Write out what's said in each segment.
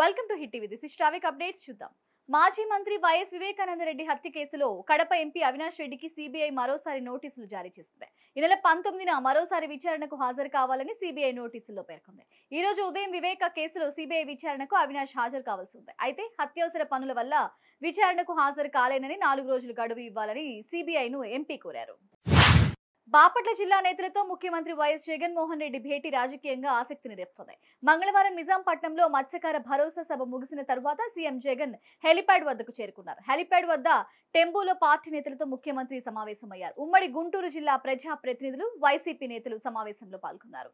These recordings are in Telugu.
welcome to Hit TV this updates చూద్దాం మాజీ మంత్రి వైఎస్ వివేకానందరెడ్డి హత్య కేసులో కడప ఎంపీ అవినాష్ రెడ్డికి సిబిఐ మరోసారి నోటీసులు జారీ చేసింది ఈ నెల పంతొమ్మిదిన మరోసారి విచారణకు హాజరు కావాలని సిబిఐ నోటీసుల్లో పేర్కొంది ఈ రోజు ఉదయం వివేక కేసులో సిబిఐ విచారణకు అవినాష్ హాజరు కావాల్సి ఉంది అయితే అత్యవసర పనుల వల్ల విచారణకు హాజరు కాలేనని నాలుగు రోజులు గడువు ఇవ్వాలని సిబిఐను ఎంపీ కోరారు బాపట్ల జిల్లా నేతలతో ముఖ్యమంత్రి వైఎస్ జగన్మోహన్ రెడ్డి భేటీ రాజకీయంగా ఆసక్తిని రేపుతోంది మంగళవారం నిజాంపట్నంలో మత్స్యకార భరోసా సభ ముగిసిన తర్వాత సీఎం జగన్ హెలిప్యాడ్ వద్దకు చేరుకున్నారు హెలిప్యాడ్ వద్ద టెంపోలో పార్టీ నేతలతో ముఖ్యమంత్రి సమావేశమయ్యారు ఉమ్మడి గుంటూరు జిల్లా ప్రజా ప్రతినిధులు వైసీపీ నేతలు సమావేశంలో పాల్గొన్నారు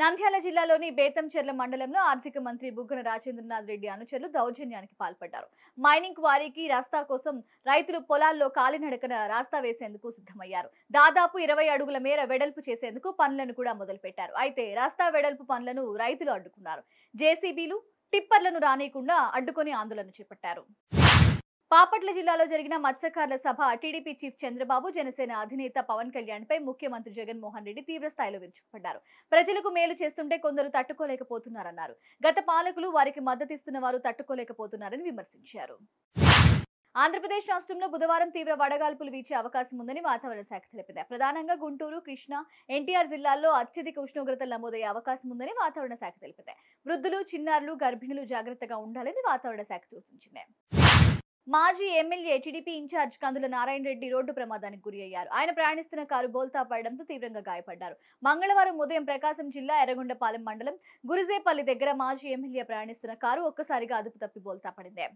నంద్యాల జిల్లాలోని బేతంచెర్ల మండలంలో ఆర్థిక మంత్రి బుగ్గన రాజేంద్రనాథ్ రెడ్డి అనుచరులు దౌర్జన్యానికి పాల్పడ్డారు మైనింగ్ క్వారీకి రాస్తా కోసం రైతులు పొలాల్లో కాలినడకన రాస్తా వేసేందుకు సిద్ధమయ్యారు దాదాపు ఇరవై అడుగుల మేర వెడల్పు చేసేందుకు పనులను కూడా మొదలుపెట్టారు అయితే రాస్తా వెడల్పు పనులను రైతులు అడ్డుకున్నారు జేసీబీలు టిప్పర్లను రానియకుండా అడ్డుకొని ఆందోళన చేపట్టారు పాపట్ల జిల్లాలో జరిగిన మత్స్యకారుల సభ టీడీపీ చీఫ్ చంద్రబాబు జనసేన అధినేత పవన్ కళ్యాణ్ పై ముఖ్యమంత్రి జగన్మోహన్ రెడ్డి తీవ్ర స్థాయిలో విరుచుకుపడ్డారు ప్రజలకు మేలు చేస్తుంటే కొందరు తట్టుకోలేకపోతున్నారన్నారు గత పాలకులు వారికి మద్దతిస్తున్న వారు తట్టుకోలేకపోతున్నారని విమర్శించారు ఆంధ్రప్రదేశ్ రాష్ట్రంలో బుధవారం తీవ్ర వడగాల్పులు వీచే అవకాశం ఉందని వాతావరణ శాఖ తెలిపింది ప్రధానంగా గుంటూరు కృష్ణా ఎన్టీఆర్ జిల్లాల్లో అత్యధిక ఉష్ణోగ్రతలు నమోదయ్యే అవకాశం ఉందని వాతావరణ శాఖ తెలిపింది వృద్ధులు చిన్నారులు గర్భిణులు జాగ్రత్తగా ఉండాలని వాతావరణ శాఖ సూచించింది మాజీ MLA TDP incharge Kandula Narayana Reddy road ప్రమాదానికి గురి అయ్యారు ఆయన ప్రయాణిస్తున్న కారు బోల్తా పడడంతో తీవ్రంగా గాయపడ్డారు మంగళవారం ఉదయం ప్రకాశం జిల్లా ఎర్రగొండపాలెం మండలం గురిజేపల్లి దగ్గర మాజీ ఎమ్మెల్యే ప్రయాణిస్తున్న కారు ఒక్కసారిగా అదుపు తప్పి బోల్తా పడింది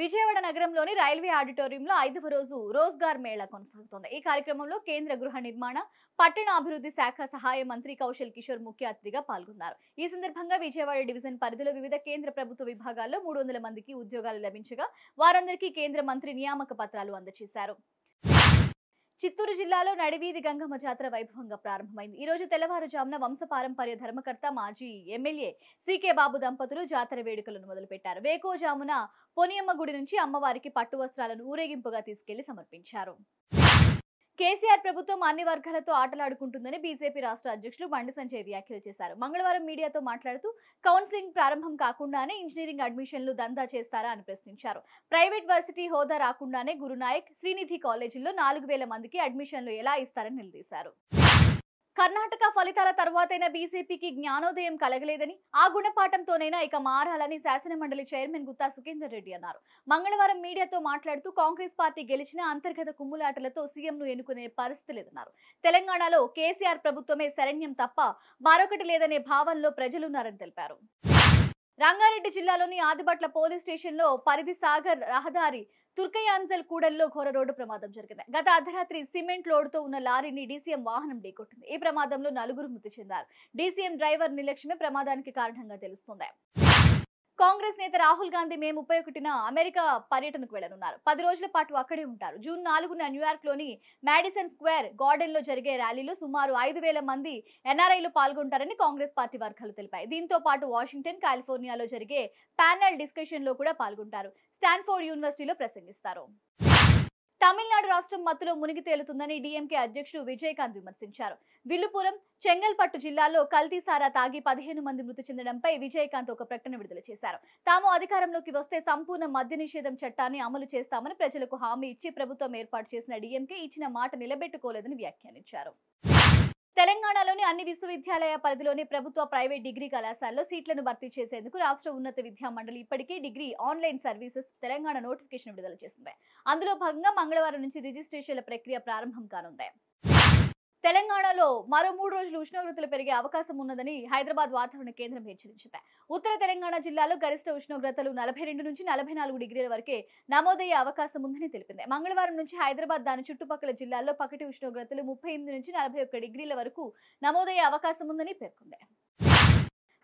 విజయవాడ నగరంలోని రైల్వే ఆడిటోరియంలో ఐదవ రోజు రోజ్గార్ మేళా కొనసాగుతోంది ఈ కార్యక్రమంలో కేంద్ర గృహ నిర్మాణ పట్టణాభివృద్ధి శాఖ సహాయ మంత్రి కౌశల్ కిషోర్ ముఖ్య అతిథిగా పాల్గొన్నారు ఈ సందర్భంగా విజయవాడ డివిజన్ పరిధిలో వివిధ కేంద్ర ప్రభుత్వ విభాగాల్లో మూడు మందికి ఉద్యోగాలు లభించగా వారందరికీ కేంద్ర మంత్రి నియామక పత్రాలు అందజేశారు చిత్తూరు జిల్లాలో నడివీధి గంగమ్మ జాతర వైభవంగా ప్రారంభమైంది ఈ రోజు తెల్లవారుజామున వంశపారంపర్య ధర్మకర్త మాజీ ఎమ్మెల్యే సీకే బాబు దంపతులు జాతర వేడుకలను మొదలుపెట్టారు వేకోజామున పొనియమ్మ గుడి నుంచి అమ్మవారికి పట్టు వస్త్రాలను ఊరేగింపుగా తీసుకెళ్లి సమర్పించారు కేసీఆర్ ప్రభుత్వం అన్ని వర్గాలతో ఆటలాడుకుంటుందని బీజేపీ రాష్ట్ర అధ్యక్షులు బండి సంజయ్ వ్యాఖ్యలు చేశారు మంగళవారం మీడియాతో మాట్లాడుతూ కౌన్సిలింగ్ ప్రారంభం కాకుండానే ఇంజనీరింగ్ అడ్మిషన్లు దందా చేస్తారా అని ప్రశ్నించారు ప్రైవేట్ వర్సిటీ హోదా రాకుండానే గురునాయక్ శ్రీనిధి కాలేజీల్లో నాలుగు మందికి అడ్మిషన్లు ఎలా ఇస్తారని నిలదీశారు కర్ణాటక ఫలితాల తర్వాతైనా బీజేపీకి జ్ఞానోదయం కలగలేదని ఆ గుణపాఠంతోనైనా ఇక మారాలని శాసనమండలి చైర్మన్ గుత్తా సుఖేందర్ రెడ్డి అన్నారు మంగళవారం మీడియాతో మాట్లాడుతూ కాంగ్రెస్ పార్టీ గెలిచిన అంతర్గత కుమ్ములాటలతో సీఎంను ఎన్నుకునే పరిస్థితి లేదన్నారు తెలంగాణలో కేసీఆర్ ప్రభుత్వమే శరణ్యం తప్ప మరొకటి లేదనే భావనలో ప్రజలున్నారని తెలిపారు రంగారెడ్డి జిల్లాలోని ఆదిబట్ల పోలీస్ స్టేషన్లో పరిధి సాగర్ రహదారి తుర్కయాంజల్ కూడల్లో ఘోర రోడ్డు ప్రమాదం జరిగింది గత అర్ధరాత్రి సిమెంట్ లోడ్తో ఉన్న లారీని డీసీఎం వాహనం ఢీకొట్టింది ఈ ప్రమాదంలో నలుగురు మృతి చెందారు డీసీఎం డ్రైవర్ నిర్లక్ష్యమే ప్రమాదానికి కారణంగా తెలుస్తోంది కాంగ్రెస్ నేత రాహుల్ గాంధీ మే ముప్పై ఒకటిన అమెరికా పర్యటనకు వెళ్లనున్నారు పది రోజుల పాటు అక్కడే ఉంటారు జూన్ నాలుగున న్యూయార్క్ లోని మాడిసన్ స్క్వేర్ గార్డెన్ లో జరిగే ర్యాలీలో సుమారు ఐదు మంది ఎన్ఆర్ఐలు పాల్గొంటారని కాంగ్రెస్ పార్టీ వర్గాలు తెలిపాయి దీంతో పాటు వాషింగ్టన్ కాలిఫోర్నియాలో జరిగే ప్యానల్ డిస్కషన్ లో కూడా పాల్గొంటారు స్టాన్ఫోర్డ్ యూనివర్సిటీలో ప్రసంగిస్తారు తమిళనాడు రాష్ట్రం మత్తులో మునిగి తేలుతుందని డిఎంకే అధ్యక్షుడు విజయకాంత్ విమర్శించారు విల్లుపురం చెంగల్పట్టు జిల్లాలో కల్తీసారా తాగి పదిహేను మంది మృతి చెందడంపై విజయకాంత్ ఒక ప్రకటన విడుదల చేశారు తాము అధికారంలోకి వస్తే సంపూర్ణ మద్య నిషేధం చట్టాన్ని అమలు చేస్తామని ప్రజలకు హామీ ఇచ్చి ప్రభుత్వం ఏర్పాటు చేసిన డిఎంకే ఇచ్చిన మాట నిలబెట్టుకోలేదని వ్యాఖ్యానించారు తెలంగాణలోని అన్ని విశ్వవిద్యాలయ పరిధిలోని ప్రభుత్వ ప్రైవేట్ డిగ్రీ కళాశాలలో సీట్లను భర్తీ చేసేందుకు రాష్ట్ర ఉన్నత విద్యా మండలి ఇప్పటికే degree online services Telangana notification విడుదల చేసింది అందులో భాగంగా మంగళవారం నుంచి రిజిస్ట్రేషన్ల ప్రక్రియ ప్రారంభం కానుంది తెలంగాణలో మరో మూడు రోజులు ఉష్ణోగ్రతలు పెరిగే అవకాశం ఉన్నదని హైదరాబాద్ వాతావరణ కేంద్రం హెచ్చరించింది ఉత్తర తెలంగాణ జిల్లాలో గరిష్ట ఉష్ణోగ్రతలు నలభై రెండు నుంచి నలభై నాలుగు డిగ్రీల వరకే నమోదయ్యే అవకాశం ఉందని తెలిపింది మంగళవారం నుంచి హైదరాబాద్ దాని చుట్టుపక్కల జిల్లాల్లో పకటి ఉష్ణోగ్రతలు ముప్పై నుంచి నలభై డిగ్రీల వరకు నమోదయ్యే అవకాశం ఉందని పేర్కొంది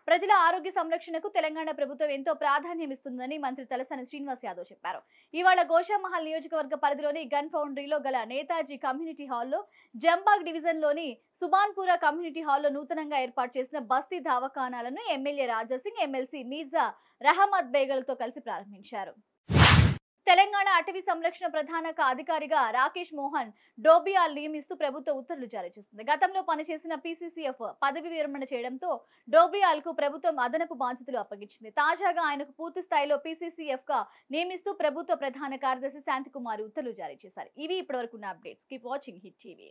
ప్రజల ఆరోగ్య సంరక్షణకు తెలంగాణ ప్రభుత్వం ఎంతో ప్రాధాన్యం ఇస్తుందని మంత్రి తలసాని శ్రీనివాస్ యాదవ్ చెప్పారు ఇవాళ గోషామహల్ నియోజకవర్గ పరిధిలోని గన్ ఫౌండరీలో గల నేతాజీ కమ్యూనిటీ హాల్లో జంబాగ్ డివిజన్లోని సుబాన్పురా కమ్యూనిటీ హాల్లో నూతనంగా ఏర్పాటు చేసిన బస్తీ దావఖానాలను ఎమ్మెల్యే రాజాసింగ్ ఎమ్మెల్సీ మీర్జా రహమద్ బేగల్తో కలిసి ప్రారంభించారు తెలంగాణ అటవీ సంరక్షణ ప్రధాన అధికారిగా రాకేష్ మోహన్ డోబియాల్ నియమిస్తూ ప్రభుత్వ ఉత్తర్వులు జారీ చేసింది గతంలో పనిచేసిన పీసీసీఎఫ్ పదవి విరమణ చేయడంతో డోబియాల్ కు ప్రభుత్వం అదనపు బాధ్యతలు అప్పగించింది తాజాగా ఆయనకు పూర్తి స్థాయిలో పీసీసీఎఫ్ గా నియమిస్తూ ప్రభుత్వ ప్రధాన కార్యదర్శి శాంతికుమారి ఉత్తర్వులు జారీ చేశారు ఇవి ఇప్పటివరకు ఉన్న updates keep watching Hit TV